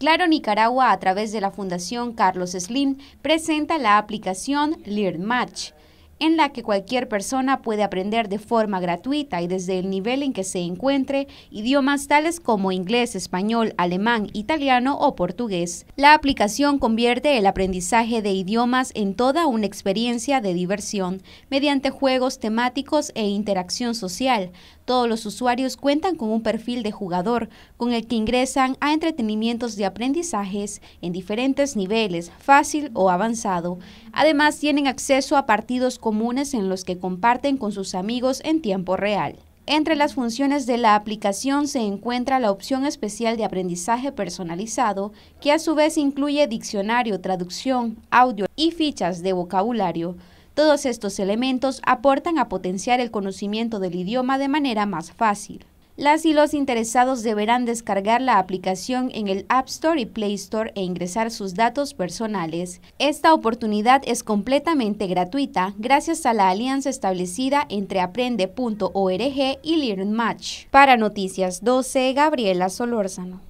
Claro Nicaragua, a través de la Fundación Carlos Slim, presenta la aplicación LearnMatch en la que cualquier persona puede aprender de forma gratuita y desde el nivel en que se encuentre idiomas tales como inglés, español, alemán, italiano o portugués. La aplicación convierte el aprendizaje de idiomas en toda una experiencia de diversión mediante juegos temáticos e interacción social. Todos los usuarios cuentan con un perfil de jugador con el que ingresan a entretenimientos de aprendizajes en diferentes niveles, fácil o avanzado. Además, tienen acceso a partidos con comunes en los que comparten con sus amigos en tiempo real. Entre las funciones de la aplicación se encuentra la opción especial de aprendizaje personalizado, que a su vez incluye diccionario, traducción, audio y fichas de vocabulario. Todos estos elementos aportan a potenciar el conocimiento del idioma de manera más fácil. Las y los interesados deberán descargar la aplicación en el App Store y Play Store e ingresar sus datos personales. Esta oportunidad es completamente gratuita gracias a la alianza establecida entre aprende.org y LearnMatch. Para Noticias 12, Gabriela Solórzano.